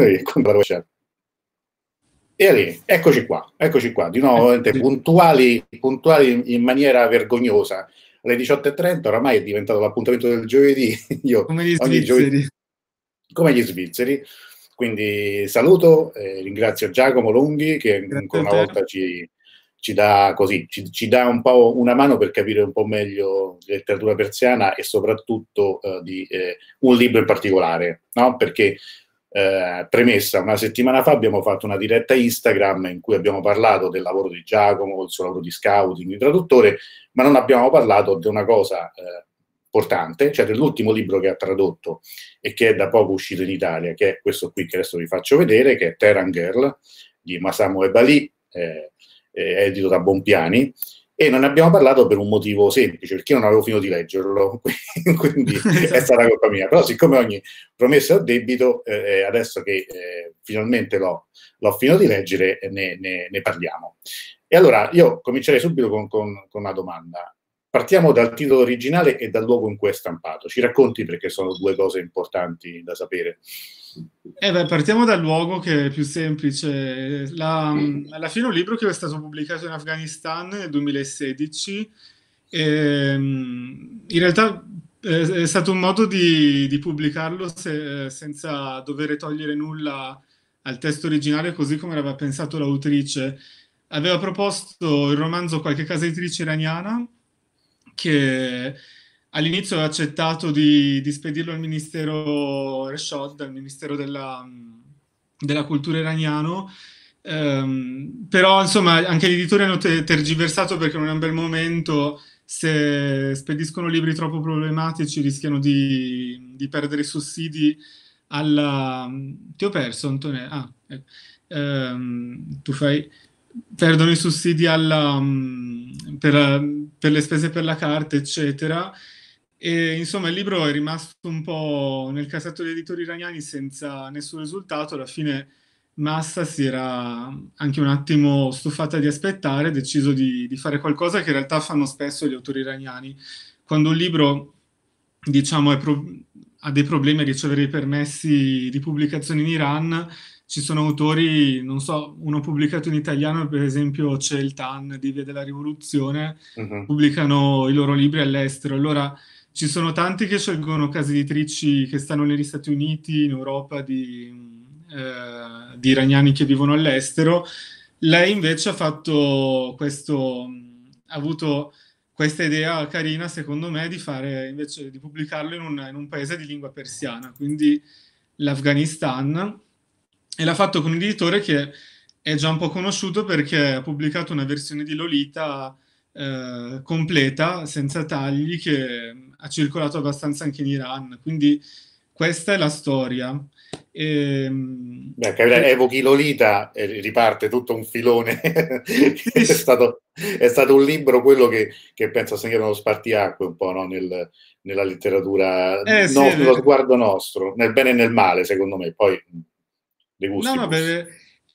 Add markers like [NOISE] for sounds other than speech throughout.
[LAUGHS] e comprare web server. E allì, eccoci qua, eccoci qua, di nuovo eh, puntuali, puntuali in maniera vergognosa. Alle 18.30 oramai è diventato l'appuntamento del giovedì. [LAUGHS] Io, come gli svizzeri. Giovedì, come gli svizzeri. Quindi saluto, eh, ringrazio Giacomo Lunghi che Grazie ancora una volta ci, ci dà, così, ci, ci dà un po' una mano per capire un po' meglio letteratura persiana e soprattutto eh, di eh, un libro in particolare, no? perché eh, premessa, una settimana fa abbiamo fatto una diretta Instagram in cui abbiamo parlato del lavoro di Giacomo, del suo lavoro di scouting, di traduttore, ma non abbiamo parlato di una cosa eh, importante, cioè dell'ultimo libro che ha tradotto e che è da poco uscito in Italia, che è questo qui che adesso vi faccio vedere, che è Terran Girl di Masamo Ebali, eh, eh, edito da Bompiani, e non ne abbiamo parlato per un motivo semplice, perché io non avevo finito di leggerlo, [LAUGHS] quindi è esatto. stata colpa mia. Però siccome ogni promessa è a debito, eh, eh, adesso che eh, finalmente l'ho, l'ho, finito di leggere, eh, ne, ne, ne, parliamo. E allora io comincerei subito con, con, con una domanda. Partiamo dal titolo originale e dal luogo in cui è stampato. Ci racconti perché sono due cose importanti da sapere. Eh beh, partiamo dal luogo che è più semplice. La, alla fine un libro che è stato pubblicato in Afghanistan nel 2016, e, ehm, in realtà eh, è stato un modo di, di pubblicarlo se, eh, senza dover togliere nulla al testo originale così come l'aveva pensato l'autrice. Aveva proposto il romanzo Qualche casa editrice iraniana che all'inizio ho accettato di, di, spedirlo al ministero Reshod, al ministero della, della cultura iraniano, ehm, però insomma anche gli editori hanno tergiversato perché non è un bel momento, se spediscono libri troppo problematici rischiano di, di perdere i sussidi alla... ti ho perso Antonella? Ah, ecco. tu fai... perdono i sussidi alla... per, per le spese per la carta, eccetera. E, insomma, il libro è rimasto un po' nel cassetto degli editori iraniani senza nessun risultato. Alla fine Massa si era anche un attimo stufata di aspettare, ha deciso di, di, fare qualcosa che in realtà fanno spesso gli autori iraniani. Quando un libro, diciamo, ha dei problemi a ricevere i permessi di pubblicazione in Iran, ci sono autori, non so, uno pubblicato in italiano, per esempio c'è il TAN di Via della Rivoluzione, uh mhm. -huh. pubblicano i loro libri all'estero. Allora ci sono tanti che scelgono case editrici che stanno negli Stati Uniti, in Europa, di, eh, di iraniani che vivono all'estero. Lei invece ha fatto questo, ha avuto questa idea carina, secondo me, di fare invece di pubblicarlo in un, in un paese di lingua persiana, quindi l'Afghanistan, e l'ha fatto con un editore che è già un po' conosciuto perché ha pubblicato una versione di Lolita eh, completa, senza tagli, che ha circolato abbastanza anche in Iran, quindi questa è la storia. E, ehm, Beh, eh, evochi Lolita e eh, riparte tutto un filone. [LAUGHS] è, stato, è, stato, un libro quello che, che penso sia uno spartiacque un po' no? Nel, nella letteratura, eh, sì, nostro, nello sguardo nostro, nel bene e nel male, secondo me. Poi le mm, gusti. No, vabbè,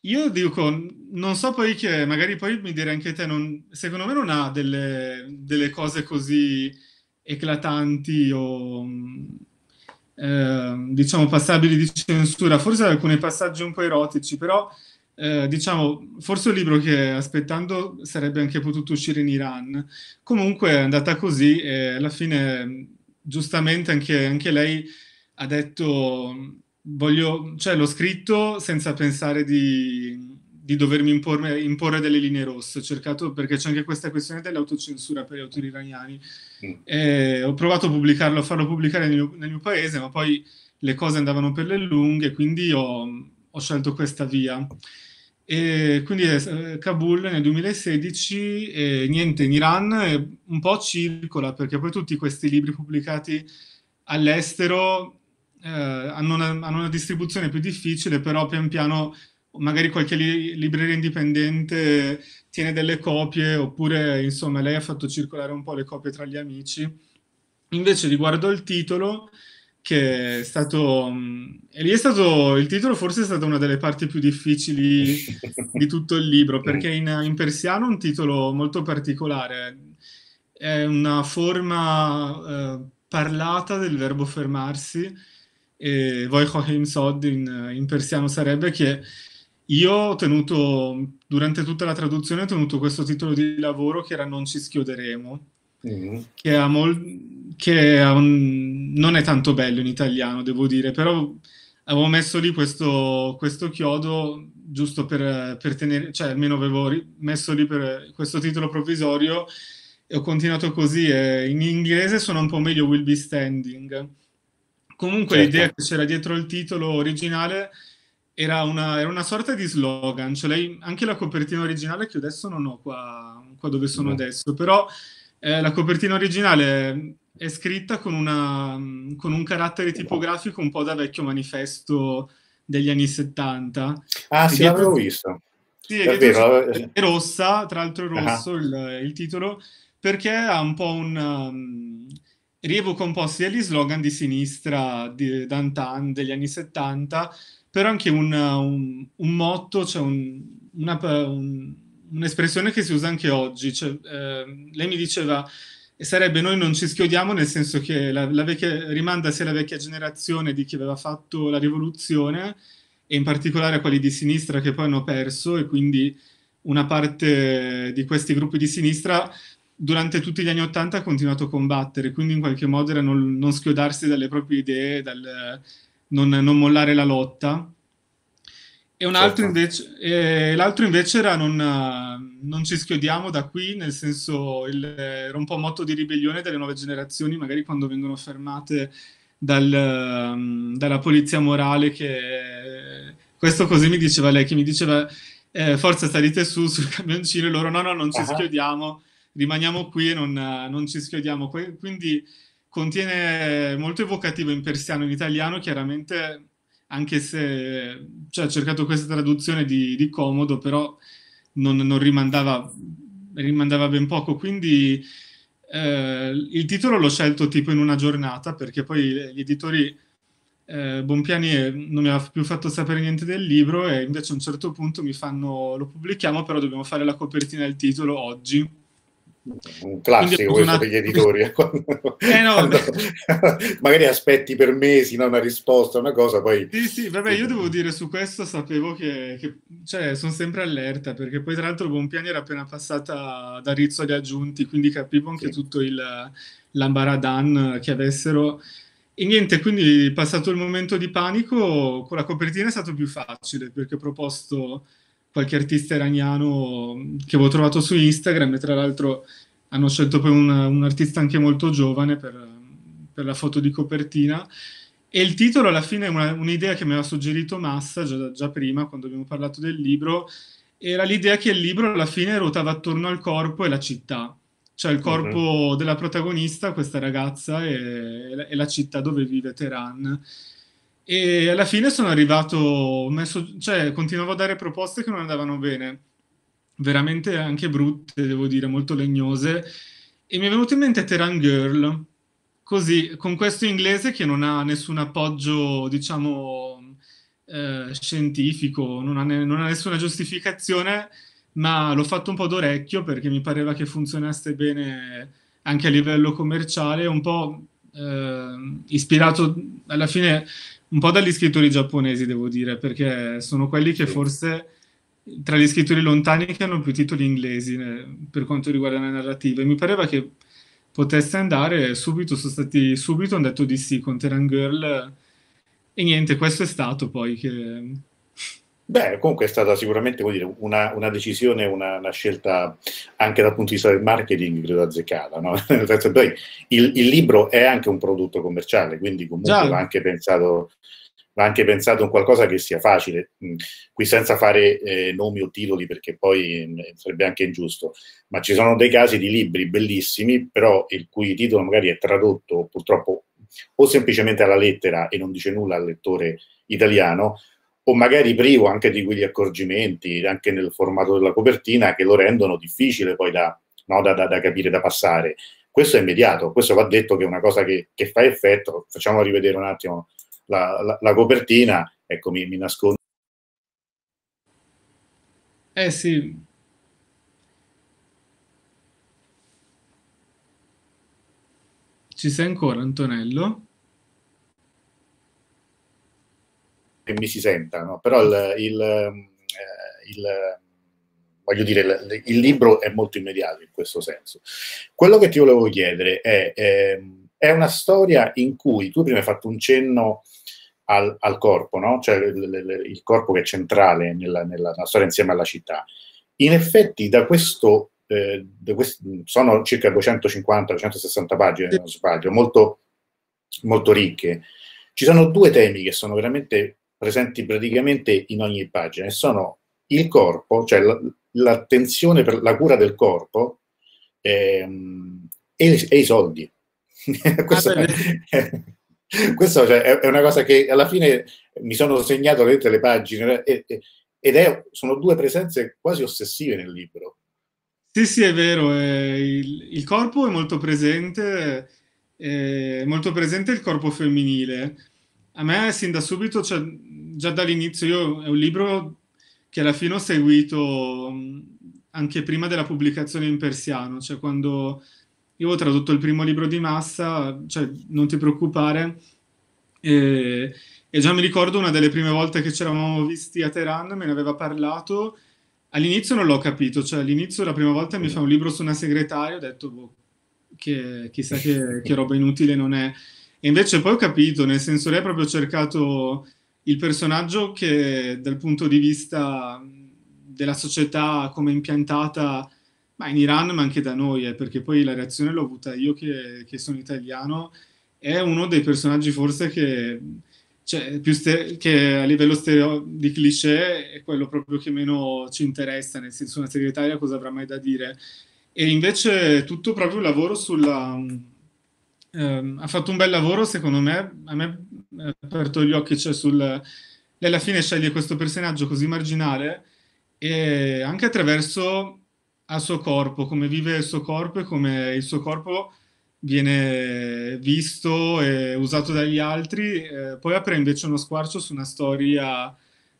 io dico, non so poi che, magari poi mi dire anche te, non, secondo me non ha delle, delle cose così eclatanti o eh, diciamo passabili di censura, forse alcuni passaggi un po' erotici, però eh, diciamo forse un libro che aspettando sarebbe anche potuto uscire in Iran. Comunque è andata così e alla fine giustamente anche, anche lei ha detto voglio, cioè l'ho scritto senza pensare di, di dovermi imporre, imporre delle linee rosse, ho cercato perché c'è anche questa questione dell'autocensura per gli autori iraniani eh, ho provato a pubblicarlo, a farlo pubblicare nel mio, nel mio, paese, ma poi le cose andavano per le lunghe, quindi ho, ho scelto questa via. E quindi eh, Kabul nel 2016, eh, niente, in Iran un po' circola, perché poi tutti questi libri pubblicati all'estero eh, hanno una, hanno una distribuzione più difficile, però pian piano magari qualche li- libreria indipendente tiene delle copie oppure insomma lei ha fatto circolare un po' le copie tra gli amici. Invece riguardo al titolo, che è stato... Mm, e lì è stato... Il titolo forse è stata una delle parti più difficili [LAUGHS] di tutto il libro, perché mm. in, in persiano è un titolo molto particolare. È una forma eh, parlata del verbo fermarsi, e voi Khohim Sod in, in persiano sarebbe che io ho tenuto, durante tutta la traduzione, ho tenuto questo titolo di lavoro che era Non ci schioderemo, mm. che, ha mol- che ha un- non è tanto bello in italiano, devo dire, però avevo messo lì questo, questo chiodo giusto per, per, tenere, cioè almeno avevo ri- messo lì per questo titolo provvisorio e ho continuato così. Eh, in inglese suona un po' meglio Will Be Standing. Comunque certo. l'idea che c'era dietro il titolo originale era una, era una, sorta di slogan, cioè lei, anche la copertina originale che adesso non ho qua, qua dove sono adesso, però eh, la copertina originale è scritta con, una, con, un carattere tipografico un po' da vecchio manifesto degli anni 70. Ah, e sì, l'avevo visto. Sì, è, vero, eh, è rossa, tra l'altro è ah. rosso uh-huh. il, il, titolo, perché ha un po' un... Um, rievoca un po' sia gli slogan di sinistra di Dantan degli anni 70, però anche un, un, un motto, cioè un, una, un'espressione che si usa anche oggi. Cioè, eh, lei mi diceva, e sarebbe noi non ci schiodiamo nel senso che la, la vecchia, rimanda sia la vecchia generazione di chi aveva fatto la rivoluzione, e in particolare a quelli di sinistra che poi hanno perso, e quindi una parte di questi gruppi di sinistra durante tutti gli anni Ottanta ha continuato a combattere, quindi in qualche modo era non, non schiodarsi dalle proprie idee, dal non, non mollare la lotta. E un altro certo. invece, eh, l'altro invece era non, non, ci schiodiamo da qui, nel senso il, era un po' motto di ribellione delle nuove generazioni, magari quando vengono fermate dal, dalla polizia morale che... Questo così mi diceva lei, che mi diceva eh, forza salite su sul camioncino e loro no, no, non ci uh-huh. schiodiamo, rimaniamo qui e non, non ci schiodiamo. Quindi contiene molto evocativo in persiano in italiano, chiaramente, anche se cioè, ha cercato questa traduzione di, di comodo, però non, non rimandava, rimandava, ben poco. Quindi eh, il titolo l'ho scelto tipo in una giornata, perché poi gli editori. Eh, Bompiani non mi ha più fatto sapere niente del libro e invece a un certo punto mi fanno lo pubblichiamo però dobbiamo fare la copertina del titolo oggi un classico questo per gli [LAUGHS] editori eh, eh no, quando, magari aspetti per mesi no, una risposta una cosa poi sì sì vabbè io devo dire su questo sapevo che, che cioè, sono sempre allerta perché poi tra l'altro Bonpiani era appena passata da Rizzo agli aggiunti quindi capivo anche sì. tutto il l'ambaradan che avessero e niente quindi passato il momento di panico con la copertina è stato più facile perché ho proposto qualche artista iraniano che avevo trovato su Instagram e tra l'altro hanno scelto poi un, un artista anche molto giovane per, per, la foto di copertina e il titolo alla fine è una, un'idea che mi aveva suggerito Massa già, già prima quando abbiamo parlato del libro era l'idea che il libro alla fine ruotava attorno al corpo e la città cioè il corpo uh-huh. della protagonista, questa ragazza, e, e, la città dove vive Teheran. E alla fine sono arrivato, messo, cioè continuavo a dare proposte che non andavano bene, veramente anche brutte, devo dire, molto legnose. E mi è venuto in mente Terran Girl, così, con questo inglese che non ha nessun appoggio, diciamo, eh, scientifico, non ha, ne- non ha nessuna giustificazione, ma l'ho fatto un po' d'orecchio perché mi pareva che funzionasse bene anche a livello commerciale, un po' eh, ispirato alla fine un po' dagli scrittori giapponesi, devo dire, perché sono quelli che sì. forse tra gli scrittori lontani che hanno più titoli inglesi né, eh, per quanto riguarda la narrativa. E mi pareva che potesse andare subito, sono stati subito, hanno detto di sì con Terran Girl. E niente, questo è stato poi che Beh, comunque è stata sicuramente dire, una, una, decisione, una, una, scelta anche dal punto di vista del marketing, credo azzeccata. No? [LAUGHS] Nel senso, poi il, il, libro è anche un prodotto commerciale, quindi comunque Già. va anche pensato va anche pensato in qualcosa che sia facile, mm, qui senza fare eh, nomi o titoli perché poi eh, sarebbe anche ingiusto, ma ci sono dei casi di libri bellissimi, però il cui titolo magari è tradotto purtroppo o semplicemente alla lettera e non dice nulla al lettore italiano, o magari privo anche di quegli accorgimenti, anche nel formato della copertina, che lo rendono difficile poi da, no, da, da, da capire, da passare. Questo è immediato, questo va detto che è una cosa che, che fa effetto. Facciamo rivedere un attimo la, la, la copertina, ecco, mi, mi, nascondo. Eh sì. Ci sei ancora, Antonello? che mi si sentano, però il, il, eh, il voglio dire, il libro è molto immediato in questo senso. Quello che ti volevo chiedere è, ehm, è, una storia in cui tu prima hai fatto un cenno al, al corpo, no? cioè il, il, corpo che è centrale nella, nella, nella, storia insieme alla città. In effetti da questo, eh, da questo sono circa 250-260 pagine, se non sbaglio, molto, molto ricche. Ci sono due temi che sono veramente presenti praticamente in ogni pagina, e sono il corpo, cioè l'attenzione per la cura del corpo ehm, e, e, i soldi. [LAUGHS] questo, ah, è, [LAUGHS] questo cioè, è una cosa che alla fine mi sono segnato vedete, le pagine e, ed è, sono due presenze quasi ossessive nel libro. Sì, sì, è vero, eh, il, il, corpo è molto presente, è molto presente il corpo femminile a me sin da subito, cioè, già dall'inizio, io, è un libro che alla fine ho seguito mm, anche prima della pubblicazione in persiano, cioè quando io ho tradotto il primo libro di massa, cioè non ti preoccupare, e, e già mi ricordo una delle prime volte che ci eravamo visti a Teheran, me ne aveva parlato, all'inizio non l'ho capito, cioè all'inizio la prima volta mi fa un libro su una segretaria, ho detto boh, che chissà che, che roba inutile non è, e invece poi ho capito, nel senso lei ha proprio cercato il personaggio che dal punto di vista della società come impiantata, ma in Iran ma anche da noi, eh, perché poi la reazione l'ho avuta io che, che sono italiano, è uno dei personaggi forse che, cioè, ste- che a livello stereo- di cliché è quello proprio che meno ci interessa, nel senso una segretaria cosa avrà mai da dire. E invece tutto proprio il lavoro sulla ehm, ha fatto un bel lavoro, secondo me, a me eh, ha aperto gli occhi, cioè sul... Lei alla fine sceglie questo personaggio così marginale e anche attraverso al suo corpo, come vive il suo corpo e come il suo corpo viene visto e usato dagli altri, eh, poi apre invece uno squarcio su una storia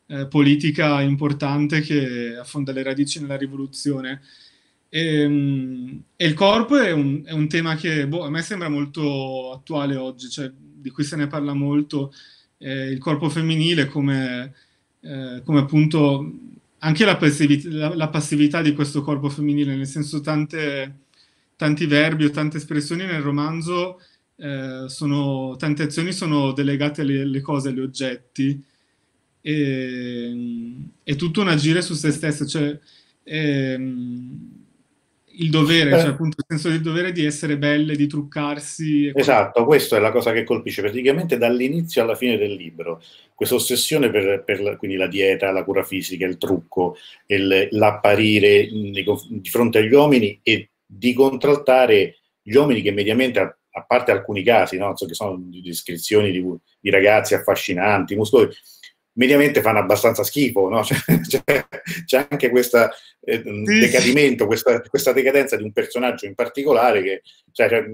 eh, politica importante che affonda le radici nella rivoluzione. E, ehm, e, il corpo è un, è un tema che boh, a me sembra molto attuale oggi, cioè, di cui se ne parla molto, eh, il corpo femminile come, eh, come appunto anche la passività, la, la passività, di questo corpo femminile, nel senso tante, tanti verbi o tante espressioni nel romanzo, eh, sono, tante azioni sono delegate alle, alle cose, agli oggetti, e, ehm, è tutto un agire su se stesse, cioè... È, ehm, il dovere, eh. cioè appunto il senso del dovere di essere belle, di truccarsi. Esatto, questa è la cosa che colpisce praticamente dall'inizio alla fine del libro. Questa ossessione per, per la, la, dieta, la cura fisica, il trucco, il, l'apparire di fronte agli uomini e di contraltare gli uomini che mediamente, a, a parte alcuni casi, no? so che sono descrizioni di, di ragazzi affascinanti, muscolosi, mediamente fanno abbastanza schifo, no? [LAUGHS] c'è, cioè, c'è, c'è, anche questo eh, decadimento, questa, questa, decadenza di un personaggio in particolare che cioè, quando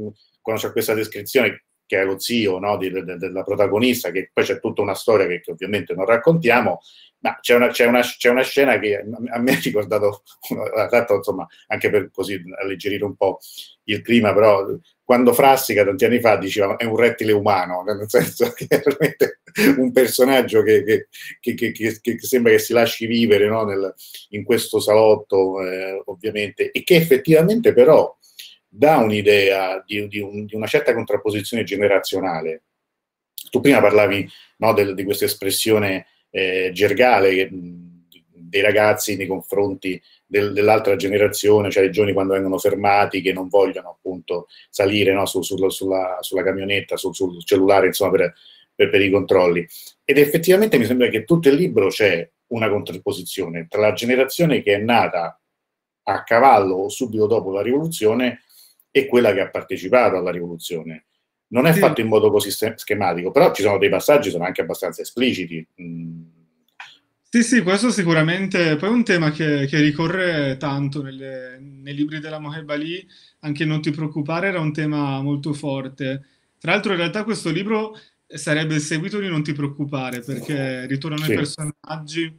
cioè, c'è questa descrizione che è lo zio no, di, de, della protagonista, che poi c'è tutta una storia che, che ovviamente non raccontiamo, ma c'è una, c'è, una, c'è una, scena che a me ha ricordato, [LAUGHS] insomma, anche per così alleggerire un po' il clima, però quando Frassica tanti anni fa diceva è un rettile umano, [LAUGHS] nel senso che è veramente un personaggio che, che, che, che sembra che si lasci vivere no? nel, in questo salotto, eh, ovviamente, e che effettivamente però dà un'idea di, di, un, di una certa contrapposizione generazionale. Tu prima parlavi no, del, di questa espressione eh, gergale che dei ragazzi nei confronti del, dell'altra generazione, cioè i giovani quando vengono fermati che non vogliono appunto salire no, su, sulla, sulla, sulla, camionetta, sul, sul cellulare, insomma, per, per, per, i controlli. Ed effettivamente mi sembra che tutto il libro c'è una contrapposizione tra la generazione che è nata a cavallo o subito dopo la rivoluzione e quella che ha partecipato alla rivoluzione. Non è sì. fatto in modo così schematico, però ci sono dei passaggi, sono anche abbastanza espliciti. Mh, sì, sì, questo sicuramente. Poi è un tema che, che ricorre tanto nelle- nei libri della Moheb Ali, anche Non ti preoccupare era un tema molto forte. Tra l'altro in realtà questo libro sarebbe il seguito di Non ti preoccupare, perché ritornano i Sì. personaggi.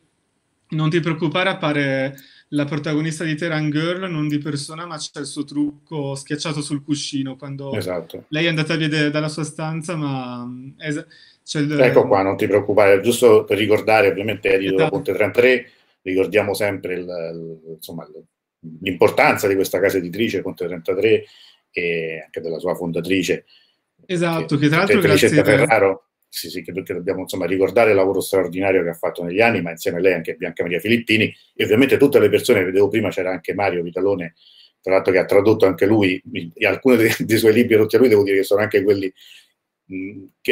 Non ti preoccupare, appare la protagonista di Terran Girl, non di persona, ma c'è il suo trucco schiacciato sul cuscino quando Esatto. lei è andata via dalla sua stanza, ma es- cioè, il... Ecco qua, non ti preoccupare, giusto per ricordare, ovviamente edito da Ponte 33, ricordiamo sempre il, insomma, l'importanza di questa casa editrice, Ponte 33, e anche della sua fondatrice. Esatto, che, che tra l'altro grazie a Ferraro, sì, sì, credo che dobbiamo insomma, ricordare il lavoro straordinario che ha fatto negli anni, ma insieme a lei anche Bianca Maria Filippini e ovviamente tutte le persone, che vedevo prima c'era anche Mario Vitalone, tra l'altro che ha tradotto anche lui, alcuni dei, dei suoi libri tutti a lui, devo dire che sono anche quelli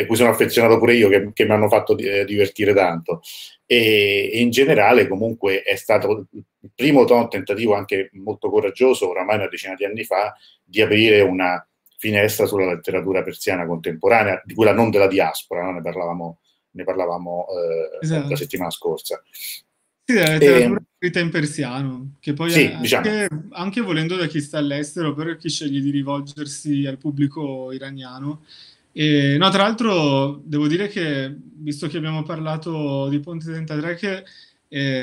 a cui sono affezionato pure io, che, che mi hanno fatto eh, divertire tanto. E, e, in generale, comunque, è stato il primo tentativo anche molto coraggioso, oramai una decina di anni fa, di aprire una finestra sulla letteratura persiana contemporanea, di quella non della diaspora, no? ne parlavamo, ne parlavamo eh, esatto. la settimana scorsa. Sì, la letteratura ehm, scritta in persiano, che poi sì, anche, diciamo. anche volendo da chi sta all'estero, però chi sceglie di rivolgersi al pubblico iraniano, e, no, tra l'altro devo dire che, visto che abbiamo parlato di Ponte 33, che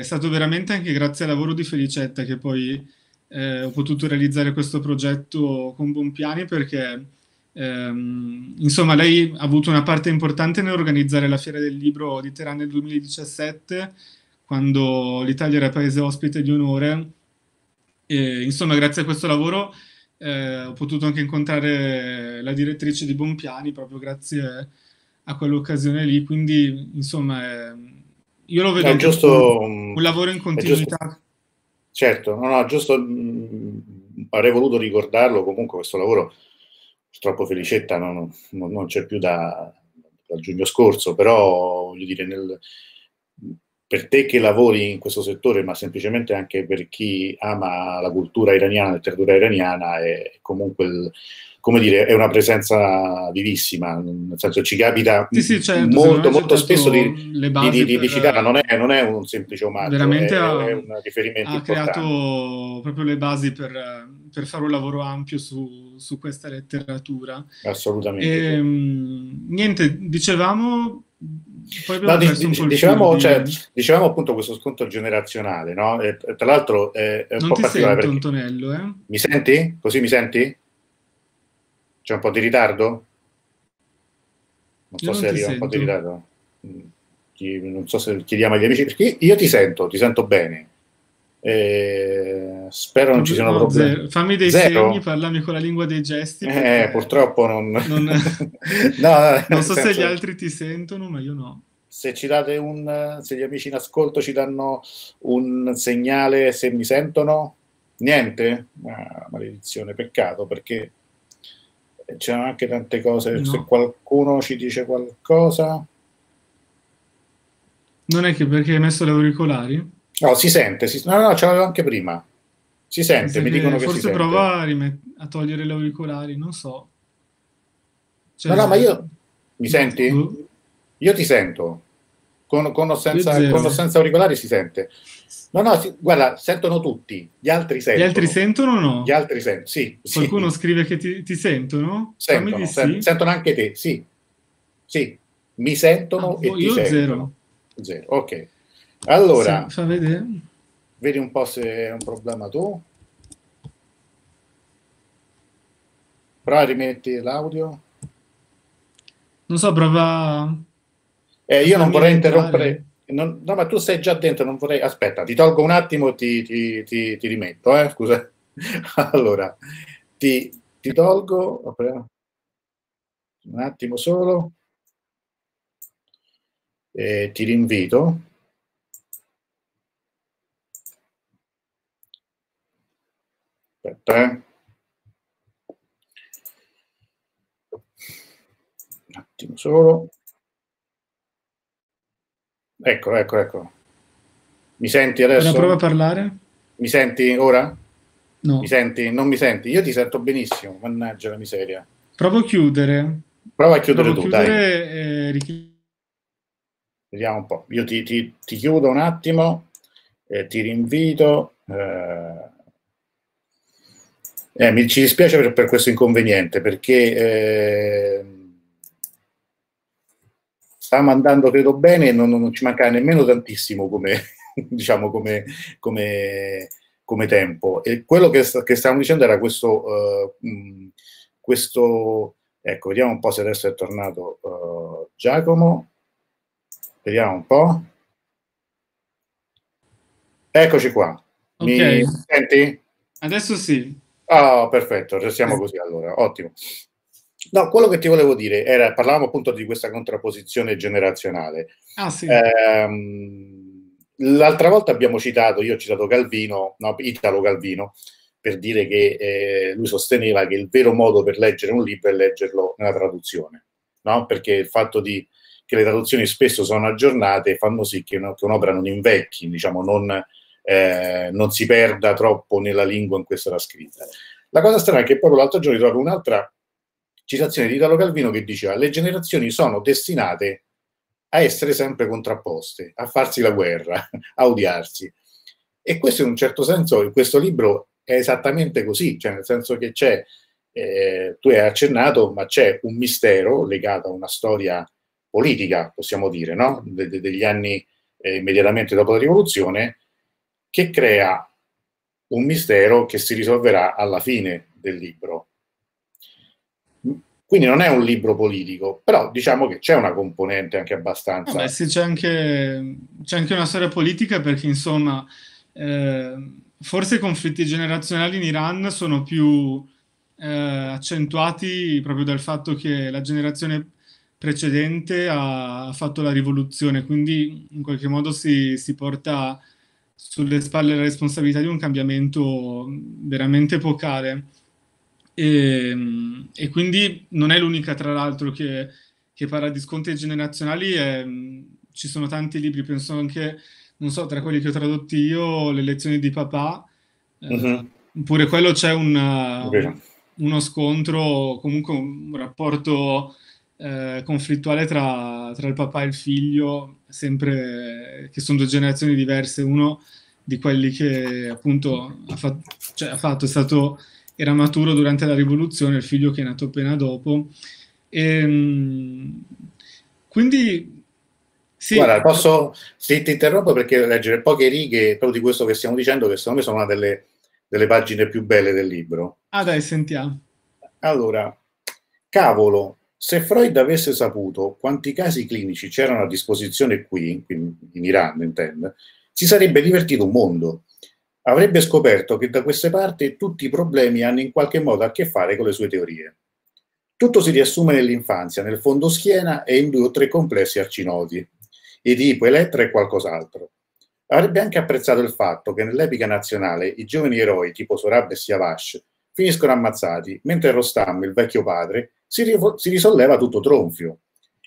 è stato veramente anche grazie al lavoro di Felicetta che poi eh, ho potuto realizzare questo progetto con buon piani perché ehm, insomma lei ha avuto una parte importante nell'organizzare la fiera del libro di Teheran nel 2017 quando l'Italia era paese ospite di onore e, insomma grazie a questo lavoro eh, ho potuto anche incontrare la direttrice di Bonpiani proprio grazie a quell'occasione lì, quindi insomma eh, io lo vedo no, giusto, mm, un, lavoro in continuità. Giusto, certo, no, no, giusto mh, mm, avrei voluto ricordarlo comunque questo lavoro, purtroppo Felicetta non, non, non c'è più da, dal giugno scorso, però voglio dire nel, per te che lavori in questo settore, ma semplicemente anche per chi ama la cultura iraniana, la letteratura iraniana, è comunque il, come dire, è una presenza vivissima, nel senso ci capita sì, sì, certo, molto, molto spesso di, di, di, di citarla, non è, non è, un semplice omaggio, veramente è, ha, è un riferimento ha importante. creato proprio le basi per, per fare un lavoro ampio su, su questa letteratura. Assolutamente. E, sì. Ehm, niente, dicevamo No, dic- dicevamo, di... cioè, dicevamo, appunto questo scontro generazionale, no? E, tra l'altro è, è un non po' particolare. Sento, Antonello, eh? Mi senti? Così mi senti? C'è un po' di ritardo? Non io so non se arriva sento. un po' di ritardo. Mm, non so se chiediamo agli amici, perché io ti sento, ti sento bene. Eh, spero non ci siano no, problemi. Zero. Fammi dei zero. segni, parlami con la lingua dei gesti. Eh, purtroppo non... Non, [LAUGHS] no, non so senso... se gli altri ti sentono, ma io no. Se, un, se gli amici in ascolto ci danno un segnale se mi sentono, niente? Ah, maledizione, peccato, perché c'erano anche tante cose. No. Se qualcuno ci dice qualcosa... Non è che perché hai messo gli auricolari? No, si sente, si... no, no, ce l'avevo anche prima. Si sente, mi dicono che si sente. Forse prova a, rimet- a togliere gli auricolari, non so. Cioè, no, no, ma io... Mi senti? Tu? Io ti sento. Con, con, o senza, con, o senza, auricolari si sente. No, no, si, guarda, sentono tutti, gli altri sentono. Gli altri sentono o no? Gli altri sentono, sì, sì. Qualcuno scrive che ti, ti sentono? Sentono, sen- sì. sentono anche te, sì. Sì, mi sentono ah, e boh, io ti sentono. zero. Zero, ok. Allora... Sì, fa vedere. Vedi un po' se è un problema tu. Prova rimetti l'audio. Non so, prova... Eh, io non vorrei interrompere... Non, no, ma tu sei già dentro, non vorrei... Aspetta, ti tolgo un attimo, ti, ti, ti, ti rimetto, eh? scusa. [LAUGHS] allora, ti, ti tolgo... Un attimo solo. E ti rinvito. Aspetta, eh. Un attimo solo. Ecco, ecco, ecco. Mi senti adesso? Prova a parlare. Mi senti ora? No. Mi senti? Non mi senti? Io ti sento benissimo, mannaggia la miseria. Provo a chiudere. Prova a chiudere Provo tu, chiudere dai. Eh, Vediamo un po'. Io ti, ti, ti chiudo un attimo, eh, ti rinvito. Eh, eh, mi, ci dispiace per, per, questo inconveniente perché eh, stiamo andando credo bene e non, non, ci manca nemmeno tantissimo come, [LAUGHS] diciamo, come, come, come tempo. E quello che, che stavamo dicendo era questo, uh, questo, ecco, vediamo un po' se adesso è tornato uh, Giacomo, vediamo un po'. Eccoci qua. Okay. Mi senti? Adesso sì. Ah, oh, perfetto, restiamo eh. così allora, ottimo. No, quello che ti volevo dire era, parlavamo appunto di questa contrapposizione generazionale. Ah, sì. Ehm, l'altra volta abbiamo citato, io ho citato Calvino, no, Italo Calvino, per dire che eh, lui sosteneva che il vero modo per leggere un libro è leggerlo nella traduzione, no? perché il fatto di, che le traduzioni spesso sono aggiornate fanno sì che, un'opera non invecchi, diciamo, non, eh, non si perda troppo nella lingua in cui sarà scritta. La cosa strana è che proprio l'altro giorno trovo un'altra citazione di Italo Calvino che diceva le generazioni sono destinate a essere sempre contrapposte, a farsi la guerra, [LAUGHS] a odiarsi. E questo in un certo senso, in questo libro è esattamente così, cioè nel senso che c'è, eh, tu hai accennato, ma c'è un mistero legato a una storia politica, possiamo dire, no? de- de- degli anni eh, immediatamente dopo la rivoluzione, che crea un mistero che si risolverà alla fine del libro. Quindi non è un libro politico, però diciamo che c'è una componente anche abbastanza. Vabbè, sì, c'è anche, c'è anche una storia politica perché insomma eh, forse i conflitti generazionali in Iran sono più eh, accentuati proprio dal fatto che la generazione precedente ha, fatto la rivoluzione, quindi in qualche modo si, si porta sulle spalle la responsabilità di un cambiamento mm, veramente epocale. E, ehm, e quindi non è l'unica, tra l'altro, che, che parla di sconti generazionali. È, mm, ci sono tanti libri, penso anche, non so, tra quelli che ho tradotto io, Le lezioni di papà. Uh-huh. pure quello c'è un, un, uno scontro, comunque un rapporto eh, conflittuale tra, tra il papà e il figlio, sempre che sono due generazioni diverse, uno di quelli che appunto ha, fatto, cioè, ha fatto, stato, era maturo durante la rivoluzione, il figlio che è nato appena dopo. E, ehm, quindi sì. Guarda, posso, ti, ti interrompo perché leggere poche righe proprio di questo che stiamo dicendo, che secondo me sono una delle, delle pagine più belle del libro. Ah dai, sentiamo. Allora, cavolo, se Freud avesse saputo quanti casi clinici c'erano a disposizione qui, in Iran intendo, si sarebbe divertito un mondo. Avrebbe scoperto che da queste parti tutti i problemi hanno in qualche modo a che fare con le sue teorie. Tutto si riassume nell'infanzia, nel fondo schiena e in due o tre complessi arcinoti, Edipo, Elettra e qualcos'altro. Avrebbe anche apprezzato il fatto che nell'epica nazionale i giovani eroi tipo Sorab e Siavash finiscono ammazzati, mentre Rostam, il vecchio padre, si, si risolleva tutto tronfio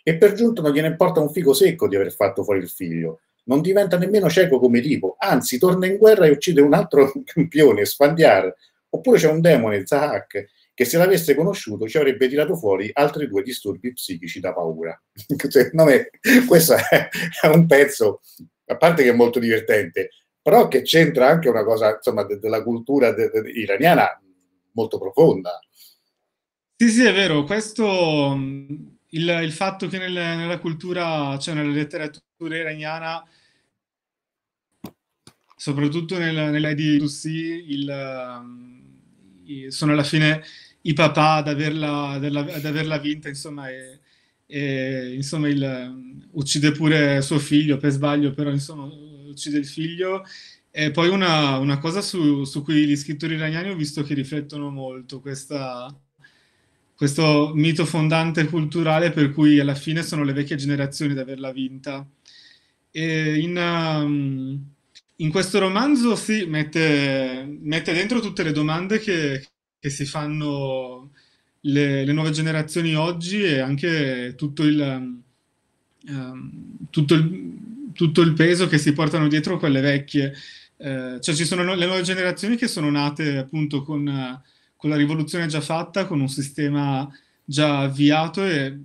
e per giunto non gliene importa un fico secco di aver fatto fuori il figlio. Non diventa nemmeno cieco come tipo, anzi torna in guerra e uccide un altro [LAUGHS] campione, Sfandiar. Oppure c'è un demone, Zahak, che se l'avesse conosciuto ci avrebbe tirato fuori altri due disturbi psichici da paura. Secondo [LAUGHS] cioè, me questo è un pezzo, a parte che è molto divertente, però che c'entra anche una cosa insomma, della cultura iraniana molto profonda. Sì, sì, è vero. Questo, mm, il, il fatto che nel, nella cultura, cioè nella letteratura iraniana, soprattutto nel, nella di Tussi, mm, sono alla fine i papà ad averla, ad averla vinta, insomma, e, e, insomma il, mm, uccide pure suo figlio per sbaglio, però insomma uccide il figlio. E poi una, una cosa su, su cui gli scrittori iraniani ho visto che riflettono molto questa questo mito fondante culturale per cui alla fine sono le vecchie generazioni ad averla vinta. In, um, in, questo romanzo sì, mette, mette, dentro tutte le domande che, che si fanno le, le, nuove generazioni oggi e anche tutto il, um, um, tutto il, tutto il peso che si portano dietro quelle vecchie. Eh, cioè ci sono le nuove generazioni che sono nate appunto con con la rivoluzione già fatta, con un sistema già avviato e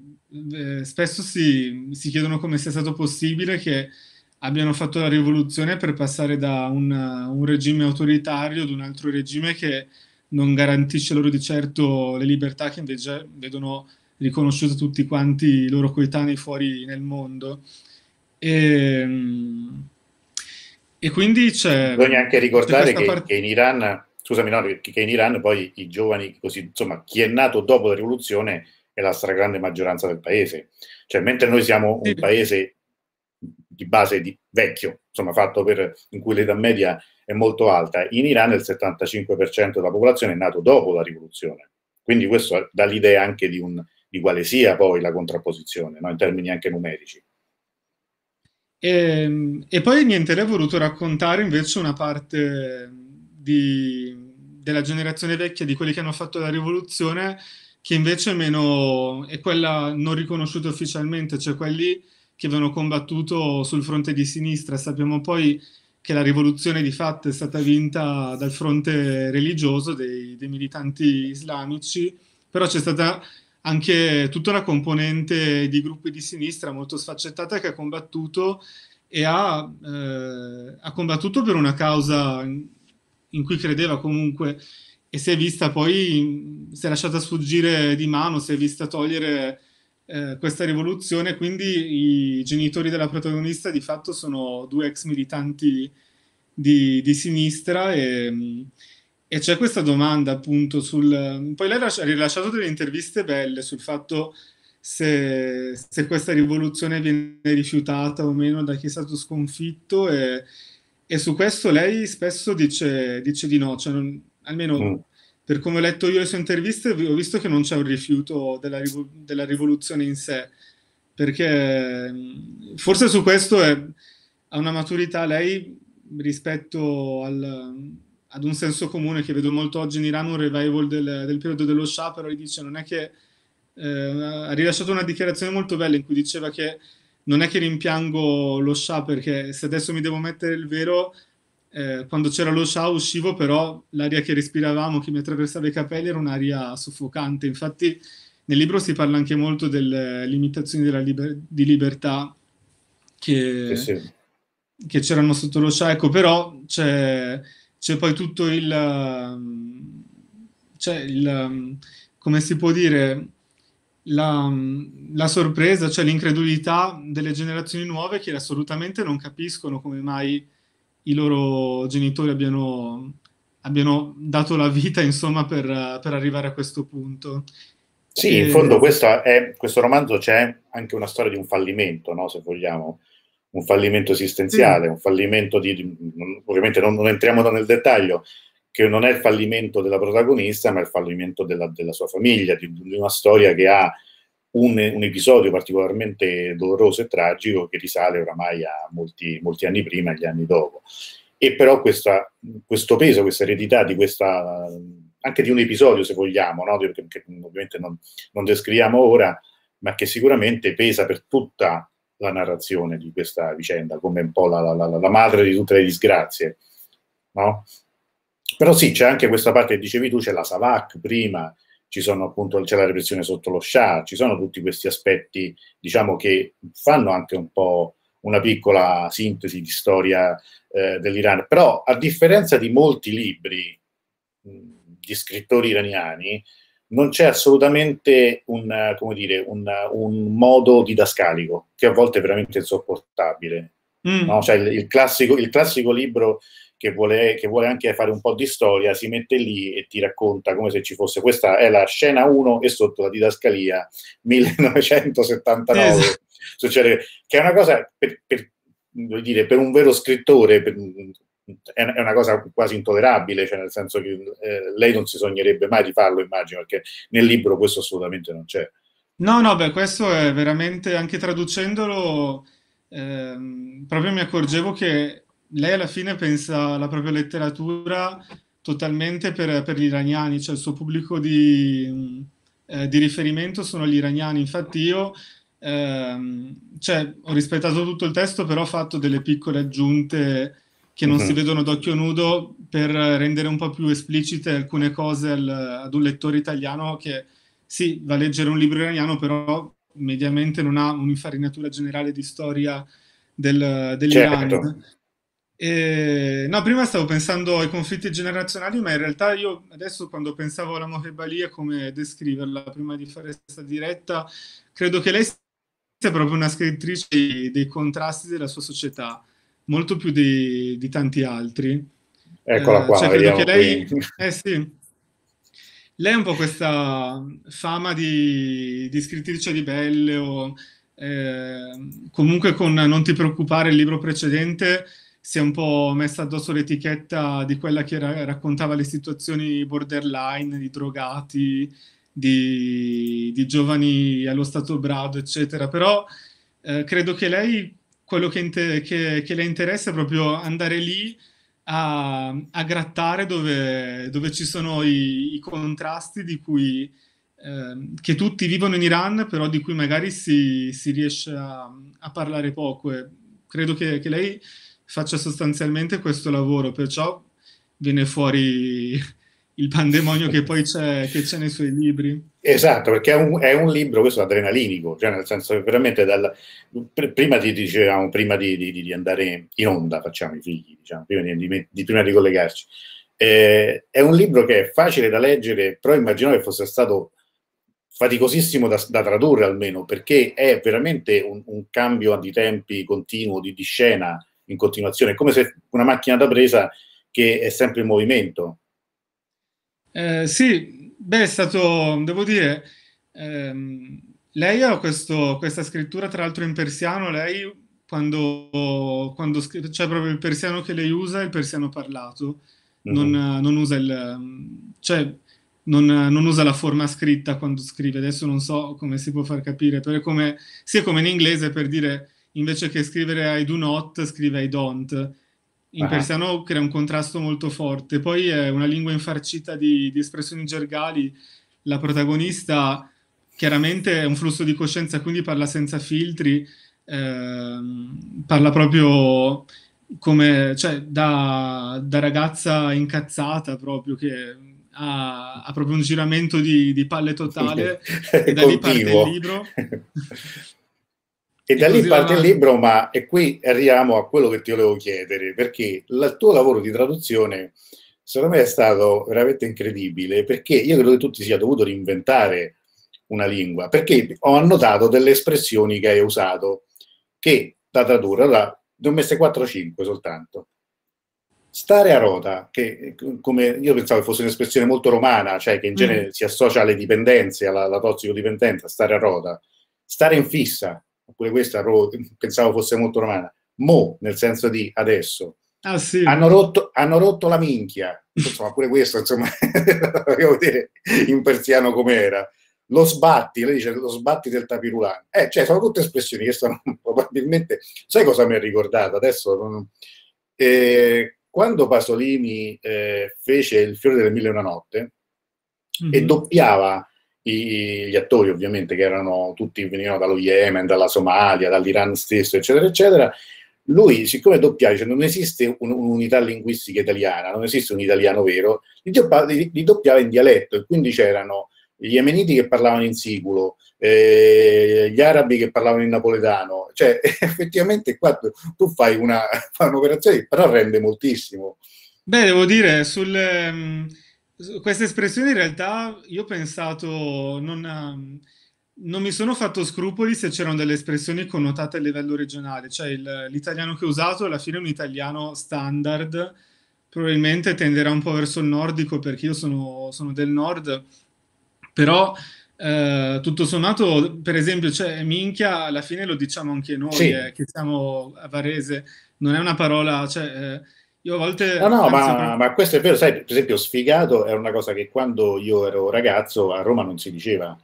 eh, spesso si, si, chiedono come sia stato possibile che abbiano fatto la rivoluzione per passare da un, un regime autoritario ad un altro regime che non garantisce loro di certo le libertà che invece vedono riconosciute tutti quanti i loro coetanei fuori nel mondo. E, ehm, e quindi c'è... Bisogna anche ricordare che, parte... che in Iran scusami, no, che in Iran poi i giovani, così, insomma, chi è nato dopo la rivoluzione è la stragrande maggioranza del paese. Cioè, mentre noi siamo un paese di base di vecchio, insomma, fatto per, in cui l'età media è molto alta, in Iran il 75% della popolazione è nato dopo la rivoluzione. Quindi questo dà l'idea anche di, un, di quale sia poi la contrapposizione, no? in termini anche numerici. E, ehm, e poi niente, lei ha voluto raccontare invece una parte di, della generazione vecchia, di quelli che hanno fatto la rivoluzione, che invece è meno è quella non riconosciuta ufficialmente, cioè quelli che avevano combattuto sul fronte di sinistra. Sappiamo poi che la rivoluzione di fatto è stata vinta dal fronte religioso dei, dei militanti islamici, però c'è stata anche tutta una componente di gruppi di sinistra molto sfaccettata che ha combattuto e ha, eh, ha combattuto per una causa in cui credeva comunque e si è vista poi, si è lasciata sfuggire di mano, si è vista togliere eh, questa rivoluzione, quindi i genitori della protagonista di fatto sono due ex militanti di, di sinistra e, e c'è questa domanda appunto sul... Poi lei ha rilasciato delle interviste belle sul fatto se, se, questa rivoluzione viene rifiutata o meno da chi è stato sconfitto e, e su questo lei spesso dice, dice di no, cioè non, almeno mm. per come ho letto io le sue interviste, ho visto che non c'è un rifiuto della, della rivoluzione in sé, perché mm, forse su questo è, ha una maturità lei rispetto al, ad un senso comune che vedo molto oggi in Iran, un revival del, del periodo dello Shah, però lei dice non è che eh, ha rilasciato una dichiarazione molto bella in cui diceva che non è che rimpiango lo Sha perché se adesso mi devo mettere il vero, eh, quando c'era lo Sha uscivo, però l'aria che respiravamo, che mi attraversava i capelli, era un'aria soffocante. Infatti nel libro si parla anche molto delle limitazioni liber- di libertà che, eh sì. che, c'erano sotto lo Sha. Ecco, però c'è, c'è poi tutto il... C'è il come si può dire la, la, sorpresa, cioè l'incredulità delle generazioni nuove che assolutamente non capiscono come mai i loro genitori abbiano, abbiano dato la vita insomma, per, per, arrivare a questo punto. Sì, e... in eh, fondo è, questo romanzo c'è anche una storia di un fallimento, no? se vogliamo, un fallimento esistenziale, mm. un fallimento di... di ovviamente non, non entriamo nel dettaglio, che non è il fallimento della protagonista, ma è il fallimento della, della sua famiglia, di, di, una storia che ha un, un, episodio particolarmente doloroso e tragico che risale oramai a molti, molti anni prima e gli anni dopo. E però questa, questo peso, questa eredità di questa, anche di un episodio, se vogliamo, no? che, che ovviamente non, non descriviamo ora, ma che sicuramente pesa per tutta la narrazione di questa vicenda, come un po' la, la, la, la madre di tutte le disgrazie. No? Però sì, c'è anche questa parte che dicevi tu, c'è la SAVAC prima, ci sono appunto, c'è la repressione sotto lo Shah, ci sono tutti questi aspetti, diciamo, che fanno anche un po' una piccola sintesi di storia eh, dell'Iran. Però, a differenza di molti libri di scrittori iraniani, non c'è assolutamente un, come dire, un, un modo didascalico, che a volte è veramente insopportabile. Mm. No? Cioè, il, il, classico, il classico libro che vuole, che vuole, anche fare un po' di storia, si mette lì e ti racconta come se ci fosse. Questa è la scena 1 e sotto la didascalia 1979. [LAUGHS] Esatto. Succede che è una cosa per, per, dire, per un vero scrittore. Per, è una cosa quasi intollerabile, cioè nel senso che eh, lei non si sognerebbe mai di farlo, immagino, perché nel libro questo assolutamente non c'è. No, no, beh, questo è veramente, anche traducendolo, eh, proprio mi accorgevo che lei alla fine pensa alla propria letteratura totalmente per, per gli iraniani, cioè il suo pubblico di, eh, di riferimento sono gli iraniani. Infatti io ehm, cioè, ho rispettato tutto il testo, però ho fatto delle piccole aggiunte che non uh-huh. si mhm. vedono d'occhio nudo per rendere un po' più esplicite alcune cose al, ad un lettore italiano che sì, va a leggere un libro iraniano, però mediamente non ha un'infarinatura generale di storia del, dell'Iran. Certo. Eh, no, prima stavo pensando ai conflitti generazionali, ma in realtà io adesso quando pensavo alla Mohebalia come descriverla prima di fare questa diretta, credo che lei sia proprio una scrittrice dei contrasti della sua società, molto più di, di tanti altri. Eccola eh, qua. Eh, credo che lei, [LAUGHS] eh, sì, lei ha un po' questa fama di, di scrittrice ribelle o eh, comunque con Non ti preoccupare, il libro precedente si è un po' messa addosso l'etichetta di quella che ra- raccontava le situazioni borderline, di drogati, di, di giovani allo stato brado, eccetera. Però eh, credo che lei, quello che, inter- che, che, le interessa è proprio andare lì a, a grattare dove, dove, ci sono i, i contrasti di cui ehm, che tutti vivono in Iran, però di cui magari si, si riesce a, a, parlare poco. E credo che, che lei faccia sostanzialmente questo lavoro, perciò viene fuori [LAUGHS] il pandemonio che poi c'è, che c'è nei suoi libri. Esatto, perché è un, è un libro, questo adrenalinico, cioè nel senso che veramente dal, prima ti dicevamo, prima di, di, di, andare in onda, facciamo i figli, diciamo, prima di, di prima collegarci, eh, è un libro che è facile da leggere, però immaginavo che fosse stato faticosissimo da, da tradurre almeno, perché è veramente un, un cambio di tempi continuo, di, scena, in continuazione, come se una macchina da presa che è sempre in movimento. Eh, sì, beh, è stato, devo dire, ehm, lei ha questo, questa scrittura, tra l'altro in persiano, lei quando, quando c'è cioè proprio il persiano che lei usa, il persiano parlato, mm-hmm. non, non, usa il... Cioè, non, non, usa la forma scritta quando scrive, adesso non so come si può far capire, però è come, sì, è come in inglese per dire invece che scrivere I do not, scrive I don't. In ah. persiano crea un contrasto molto forte. Poi è una lingua infarcita di, di espressioni gergali. La protagonista chiaramente è un flusso di coscienza, quindi parla senza filtri, eh, parla proprio come cioè, da, da, ragazza incazzata proprio che ha, ha proprio un giramento di, di palle totale e [LAUGHS] da lì parte il libro [LAUGHS] E da lì parte il libro, ma e qui arriviamo a quello che ti volevo chiedere, perché il tuo lavoro di traduzione, secondo me, è stato veramente incredibile, perché io credo che tu ti sia dovuto reinventare una lingua, perché ho annotato delle espressioni che hai usato, che da tradurre, allora ne ho messe 4-5 soltanto. Stare a rota, che come io pensavo fosse un'espressione molto romana, cioè che in mm. genere si associa alle dipendenze, alla, alla tossicodipendenza, stare a rota, stare in fissa, oppure questa pensavo fosse molto romana, mo, nel senso di adesso. Ah, sì. hanno, rotto, hanno rotto la minchia, insomma, pure questo, insomma, devo [LAUGHS] dire in persiano com'era. Lo sbatti, lei dice lo sbatti del tapirulano. Eh, cioè, sono tutte espressioni che sono [LAUGHS] probabilmente. Sai cosa mi ha ricordato adesso? Eh, quando Pasolini eh, fece Il fiore delle mille e una notte mm -hmm. e mhm. doppiava i, gli attori ovviamente che erano tutti venivano dallo Yemen, dalla Somalia, dall'Iran stesso, eccetera, eccetera. Lui, siccome dice, non esiste un, un'unità linguistica italiana, non esiste un italiano vero, li, doppia, li, li doppiava in dialetto e quindi c'erano gli yemeniti che parlavano in siculo, eh, gli arabi che parlavano in napoletano, cioè [LAUGHS] effettivamente qua tu, tu fai, una, [LAUGHS] fai un'operazione che però rende moltissimo. Beh, devo dire, sul... Um questa espressione in realtà io ho pensato, non, ehm, non, mi sono fatto scrupoli se c'erano delle espressioni connotate a livello regionale, cioè il, l'italiano che ho usato alla fine è un italiano standard, probabilmente tenderà un po' verso il nordico perché io sono, sono del nord, però eh, tutto sommato, per esempio, cioè, minchia, alla fine lo diciamo anche noi sì. eh, che siamo a Varese, non è una parola... Cioè, eh, io a volte... No, no, ma, ma, questo è vero, sai, per esempio sfigato è una cosa che quando io ero ragazzo a Roma non si diceva.